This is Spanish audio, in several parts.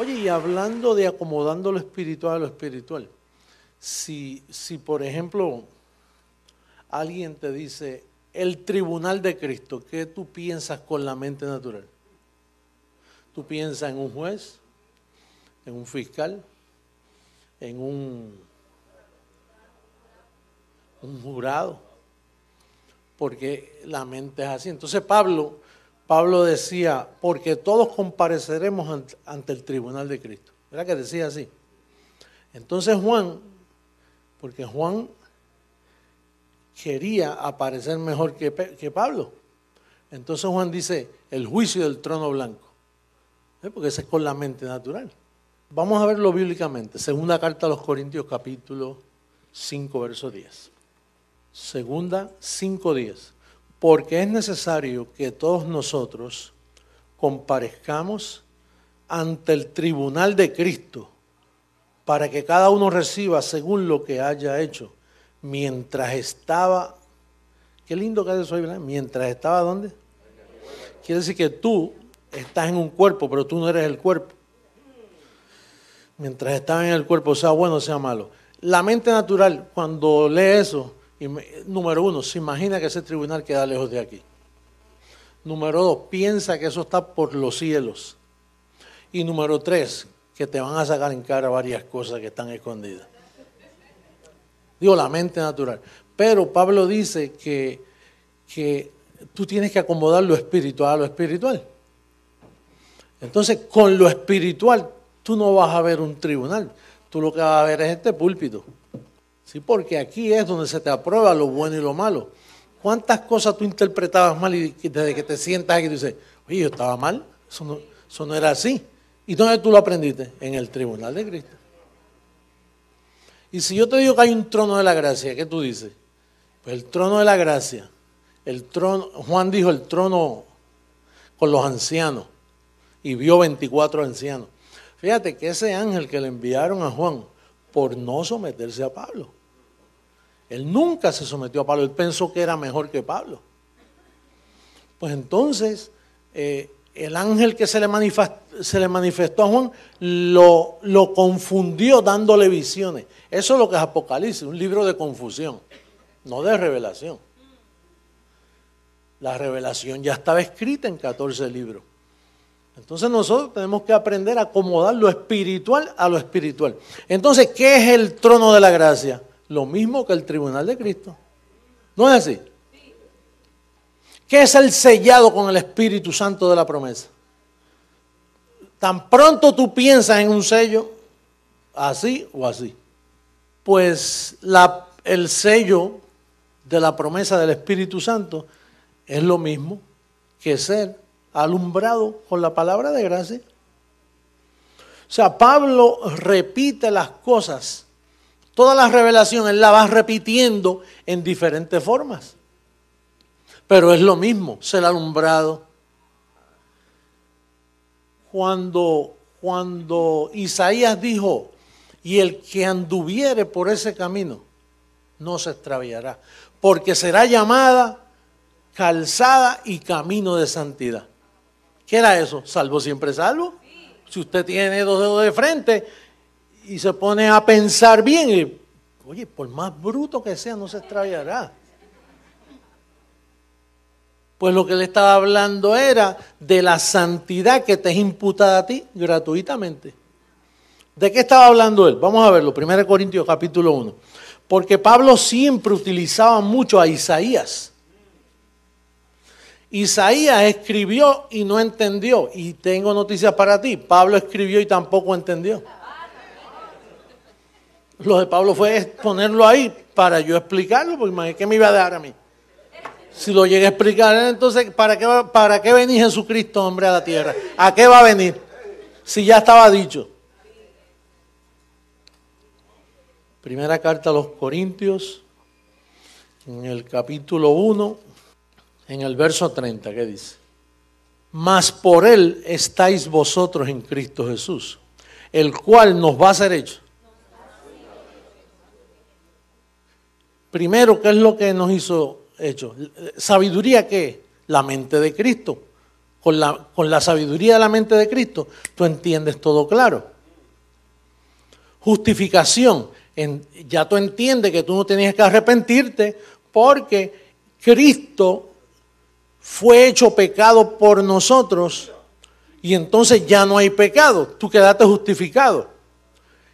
Oye, y hablando de acomodando lo espiritual a lo espiritual, si, si por ejemplo alguien te dice, el tribunal de Cristo, ¿qué tú piensas con la mente natural? ¿Tú piensas en un juez, en un fiscal, en un, un jurado? Porque la mente es así. Entonces Pablo Pablo decía, porque todos compareceremos ante el tribunal de Cristo. ¿Verdad que decía así? Entonces Juan, porque Juan quería aparecer mejor que, Pablo. Entonces Juan dice, el juicio del trono blanco. ¿Eh? Porque ese es con la mente natural. Vamos a verlo bíblicamente. Segunda carta a los Corintios capítulo 5, verso 10. Segunda 5, 10 porque es necesario que todos nosotros comparezcamos ante el tribunal de Cristo para que cada uno reciba según lo que haya hecho mientras estaba qué lindo que es eso ¿verdad? mientras estaba dónde quiere decir que tú estás en un cuerpo pero tú no eres el cuerpo mientras estaba en el cuerpo sea bueno sea malo la mente natural cuando lee eso Número uno, se imagina que ese tribunal queda lejos de aquí. Número dos, piensa que eso está por los cielos. Y número tres, que te van a sacar en cara varias cosas que están escondidas. Digo, la mente natural. Pero Pablo dice que, que tú tienes que acomodar lo espiritual a lo espiritual. Entonces, con lo espiritual, tú no vas a ver un tribunal. Tú lo que vas a ver es este púlpito. Sí, porque aquí es donde se te aprueba lo bueno y lo malo. ¿Cuántas cosas tú interpretabas mal y desde que te sientas aquí tú dices, oye, yo estaba mal, eso no, era así? ¿Y dónde tú lo aprendiste? En el tribunal de Cristo. Y si yo te digo que hay un trono de la gracia, ¿qué tú dices? Pues el trono de la gracia. El trono, Juan dijo el trono con los ancianos y vio 24 ancianos. Fíjate que ese ángel que le enviaron a Juan por no someterse a Pablo. Él nunca se sometió a Pablo, él pensó que era mejor que Pablo. Pues entonces, eh, el ángel que se le, manifestó, se le manifestó a Juan lo, lo, confundió dándole visiones. Eso es lo que es Apocalipsis, un libro de confusión, no de revelación. La revelación ya estaba escrita en 14 libros. Entonces nosotros tenemos que aprender a acomodar lo espiritual a lo espiritual. Entonces, ¿qué es el trono de la gracia? lo mismo que el tribunal de Cristo. ¿No es así? ¿Qué es el sellado con el Espíritu Santo de la promesa? Tan pronto tú piensas en un sello, así o así. Pues el sello de la promesa del Espíritu Santo es lo mismo que ser alumbrado con la palabra de gracia. O sea, Pablo repite las cosas Todas las revelaciones la va repitiendo en diferentes formas. Pero es lo mismo, ser alumbrado. Cuando, cuando Isaías dijo, y el que anduviere por ese camino no se extraviará, porque será llamada calzada y camino de santidad. ¿Qué era eso? ¿Salvo siempre salvo? Si usted tiene dos dedos de frente y se pone a pensar bien y, oye, por más bruto que sea, no se extraviará. Pues lo que le estaba hablando era de la santidad que te es imputada a ti gratuitamente. ¿De qué estaba hablando él? Vamos a verlo, 1 Corintios capítulo 1. Porque Pablo siempre utilizaba mucho a Isaías. Isaías escribió y no entendió. Y tengo noticias para ti. Pablo escribió y tampoco entendió. Lo de Pablo fue ponerlo ahí para yo explicarlo, porque imagínate, que me iba a dar a mí? Si lo llegué a explicar, entonces, ¿para qué, ¿para qué venís Jesucristo, hombre, a la tierra? ¿A qué va a venir? Si ya estaba dicho. Primera carta a los Corintios, en el capítulo 1, en el verso 30, ¿qué dice? Mas por él estáis vosotros en Cristo Jesús, el cual nos va a ser hecho Primero, ¿qué es lo que nos hizo hecho? ¿Sabiduría qué? La mente de Cristo. Con la, con la sabiduría de la mente de Cristo, tú entiendes todo claro. Justificación. ya tú entiendes que tú no tenías que arrepentirte porque Cristo fue hecho pecado por nosotros y entonces ya no hay pecado, tú quedaste justificado.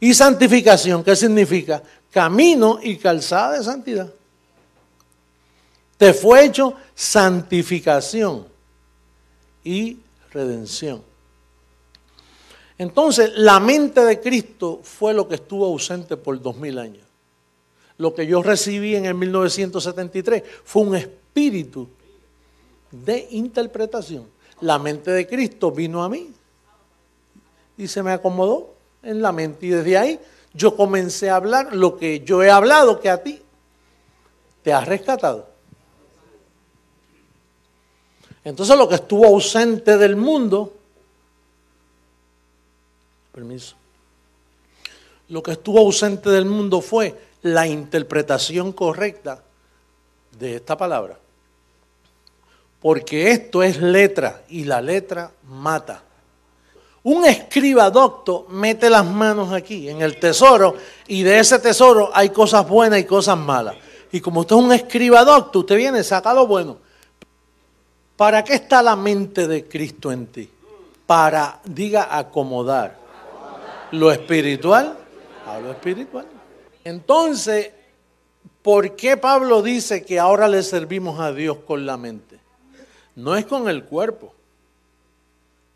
Y santificación, ¿qué significa? camino y calzada de santidad. Te fue hecho santificación y redención. Entonces, la mente de Cristo fue lo que estuvo ausente por dos mil años. Lo que yo recibí en el 1973 fue un espíritu de interpretación. La mente de Cristo vino a mí y se me acomodó en la mente y desde ahí yo comencé a hablar lo que yo he hablado que a ti te has rescatado. Entonces lo que estuvo ausente del mundo, permiso, lo que estuvo ausente del mundo fue la interpretación correcta de esta palabra. Porque esto es letra y la letra mata. Un escriba docto mete las manos aquí, en el tesoro, y de ese tesoro hay cosas buenas y cosas malas. Y como usted es un escriba docto, usted viene, saca lo bueno. ¿Para qué está la mente de Cristo en ti? Para, diga, acomodar lo espiritual a lo espiritual. Entonces, ¿por qué Pablo dice que ahora le servimos a Dios con la mente? No es con el cuerpo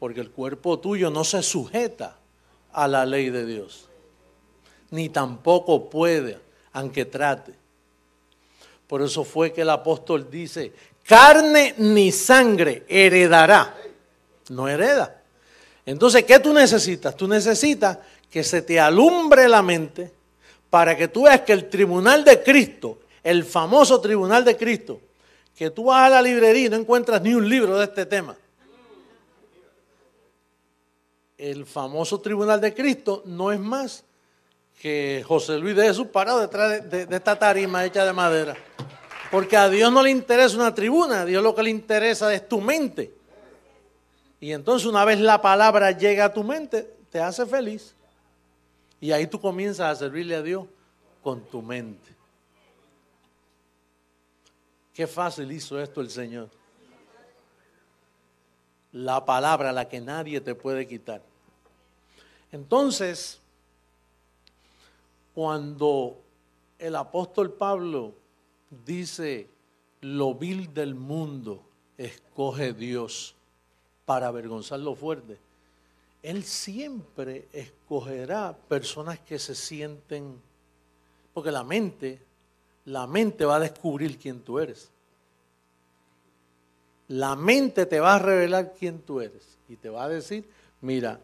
porque el cuerpo tuyo no se sujeta a la ley de Dios, ni tampoco puede, aunque trate. Por eso fue que el apóstol dice, carne ni sangre heredará, no hereda. Entonces, ¿qué tú necesitas? Tú necesitas que se te alumbre la mente para que tú veas que el tribunal de Cristo, el famoso tribunal de Cristo, que tú vas a la librería y no encuentras ni un libro de este tema el famoso tribunal de Cristo no es más que José Luis de Jesús parado detrás de, esta tarima hecha de madera. Porque a Dios no le interesa una tribuna, a Dios lo que le interesa es tu mente. Y entonces una vez la palabra llega a tu mente, te hace feliz. Y ahí tú comienzas a servirle a Dios con tu mente. Qué fácil hizo esto el Señor. La palabra, la que nadie te puede quitar. Entonces, cuando el apóstol Pablo dice, lo vil del mundo escoge Dios para avergonzar lo fuerte, él siempre escogerá personas que se sienten, porque la mente, la mente va a descubrir quién tú eres. La mente te va a revelar quién tú eres y te va a decir, mira,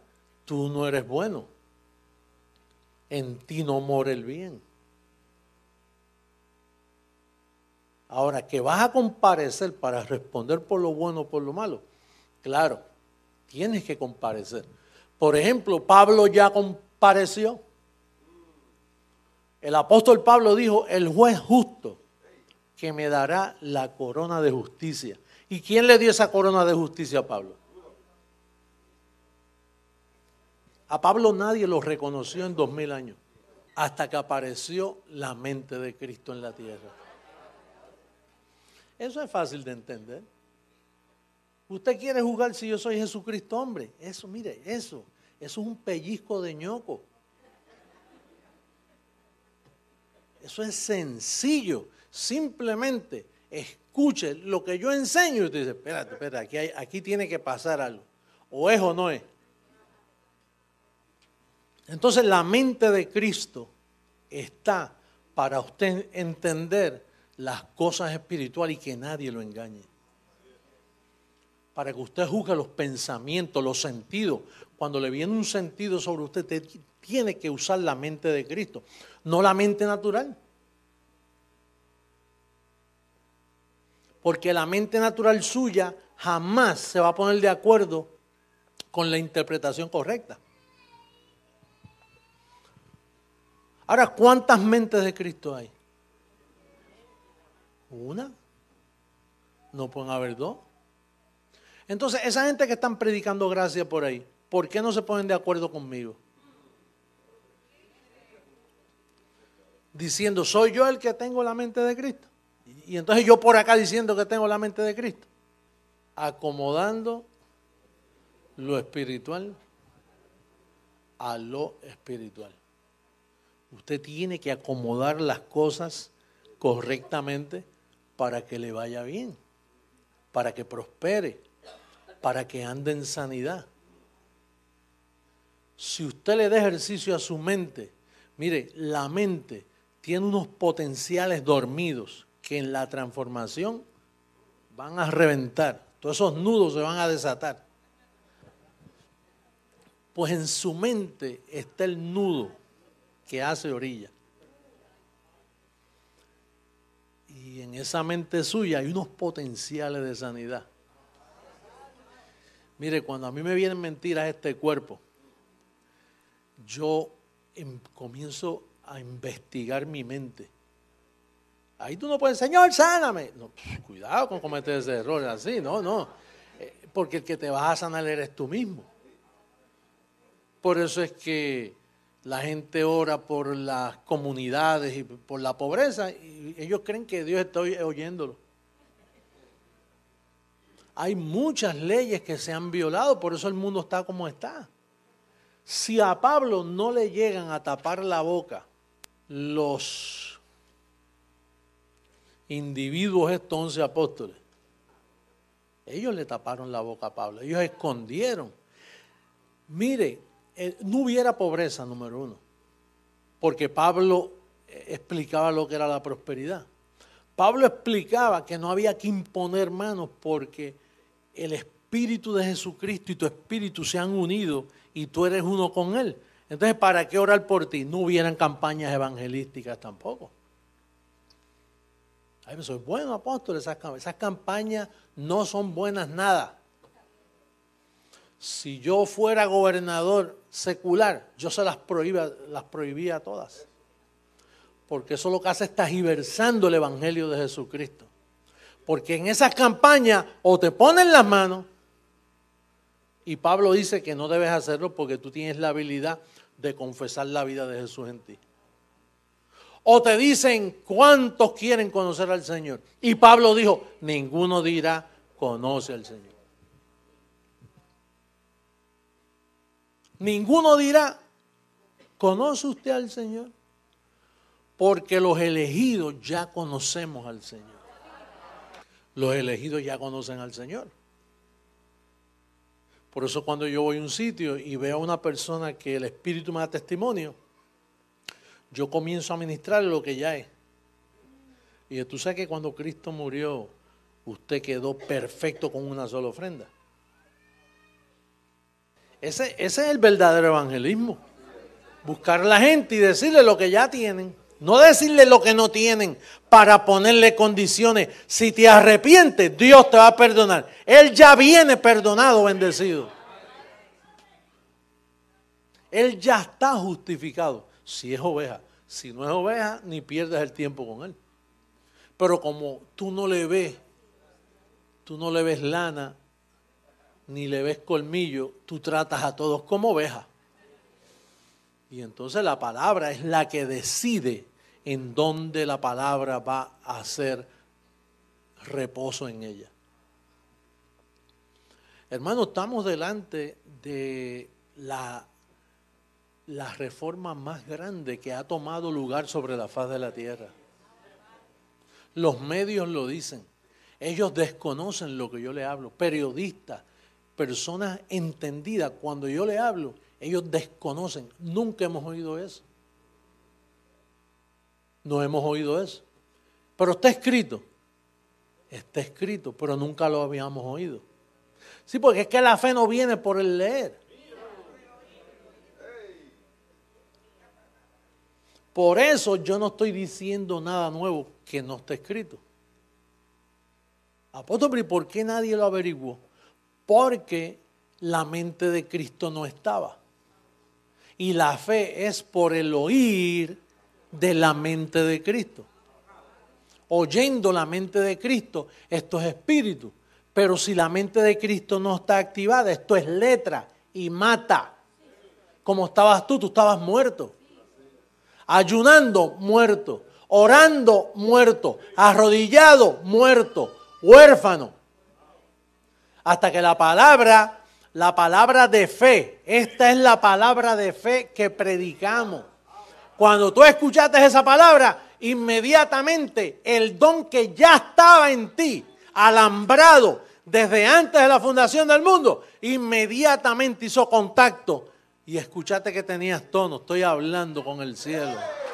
tú no eres bueno, en ti no mora el bien. Ahora, que vas a comparecer para responder por lo bueno o por lo malo, claro, tienes que comparecer. Por ejemplo, Pablo ya compareció. El apóstol Pablo dijo, el juez justo que me dará la corona de justicia. ¿Y quién le dio esa corona de justicia a Pablo? A Pablo nadie lo reconoció en dos mil años, hasta que apareció la mente de Cristo en la tierra. Eso es fácil de entender. Usted quiere jugar si yo soy Jesucristo, hombre. Eso, mire, eso. Eso es un pellizco de ñoco. Eso es sencillo. Simplemente escuche lo que yo enseño y usted dice, espérate, espérate, aquí tiene que pasar algo. O es o no es. Entonces la mente de Cristo está para usted entender las cosas espirituales y que nadie lo engañe. Para que usted juzgue los pensamientos, los sentidos. Cuando le viene un sentido sobre usted, tiene que usar la mente de Cristo, no la mente natural. Porque la mente natural suya jamás se va a poner de acuerdo con la interpretación correcta. Ahora, ¿cuántas mentes de Cristo hay? Una. No pueden haber dos. Entonces, esa gente que están predicando gracia por ahí, ¿por qué no se ponen de acuerdo conmigo? Diciendo, soy yo el que tengo la mente de Cristo. Y entonces yo por acá diciendo que tengo la mente de Cristo. Acomodando lo espiritual a lo espiritual. Usted tiene que acomodar las cosas correctamente para que le vaya bien, para que prospere, para que ande en sanidad. Si usted le da ejercicio a su mente, mire, la mente tiene unos potenciales dormidos que en la transformación van a reventar. Todos esos nudos se van a desatar. Pues en su mente está el nudo que hace orilla. Y en esa mente suya hay unos potenciales de sanidad. Mire, cuando a mí me vienen mentiras este cuerpo, yo em, comienzo a investigar mi mente. Ahí tú no puedes, Señor, sáname. No, pues, cuidado con cometer ese error así, no, no. Eh, porque el que te vas a sanar eres tú mismo. Por eso es que la gente ora por las comunidades y por la pobreza y ellos creen que Dios está oyéndolo. Hay muchas leyes que se han violado, por eso el mundo está como está. Si a Pablo no le llegan a tapar la boca los individuos estos once apóstoles, ellos le taparon la boca a Pablo, ellos escondieron. Mire, eh, no hubiera pobreza, número uno, porque Pablo eh, explicaba lo que era la prosperidad. Pablo explicaba que no había que imponer manos porque el Espíritu de Jesucristo y tu Espíritu se han unido y tú eres uno con Él. Entonces, ¿para qué orar por ti? No hubieran campañas evangelísticas tampoco. Ay, me soy bueno, apóstol, esas campañas no son buenas nada si yo fuera gobernador secular, yo se las prohibía, las prohibía a todas. Porque eso lo que hace es tagiversando el Evangelio de Jesucristo. Porque en esas campañas o te ponen las manos, y Pablo dice que no debes hacerlo porque tú tienes la habilidad de confesar la vida de Jesús en ti. O te dicen cuántos quieren conocer al Señor. Y Pablo dijo, ninguno dirá, conoce al Señor. Ninguno dirá, ¿conoce usted al Señor? Porque los elegidos ya conocemos al Señor. Los elegidos ya conocen al Señor. Por eso cuando yo voy a un sitio y veo a una persona que el Espíritu me da testimonio, yo comienzo a ministrarle lo que ya es. Y tú sabes que cuando Cristo murió, usted quedó perfecto con una sola ofrenda. Ese, es el verdadero evangelismo. Buscar a la gente y decirle lo que ya tienen. No decirle lo que no tienen para ponerle condiciones. Si te arrepientes, Dios te va a perdonar. Él ya viene perdonado, bendecido. Él ya está justificado. Si es oveja. Si no es oveja, ni pierdas el tiempo con él. Pero como tú no le ves, tú no le ves lana, ni le ves colmillo, tú tratas a todos como ovejas. Y entonces la palabra es la que decide en dónde la palabra va a hacer reposo en ella. Hermano, estamos delante de la, la reforma más grande que ha tomado lugar sobre la faz de la tierra. Los medios lo dicen. Ellos desconocen lo que yo le hablo. Periodistas, personas entendidas, cuando yo le hablo, ellos desconocen, nunca hemos oído eso. No hemos oído eso. Pero está escrito, está escrito, pero nunca lo habíamos oído. Sí, porque es que la fe no viene por el leer. Por eso yo no estoy diciendo nada nuevo que no está escrito. Apóstol, ¿y por qué nadie lo averiguó? porque la mente de Cristo no estaba. Y la fe es por el oír de la mente de Cristo. Oyendo la mente de Cristo, esto es espíritu. Pero si la mente de Cristo no está activada, esto es letra y mata. Como estabas tú, tú estabas muerto. Ayunando, muerto. Orando, muerto. Arrodillado, muerto. Huérfano, hasta que la palabra, la palabra de fe, esta es la palabra de fe que predicamos. Cuando tú escuchaste esa palabra, inmediatamente el don que ya estaba en ti, alambrado desde antes de la fundación del mundo, inmediatamente hizo contacto. Y escuchaste que tenías tono, estoy hablando con el cielo.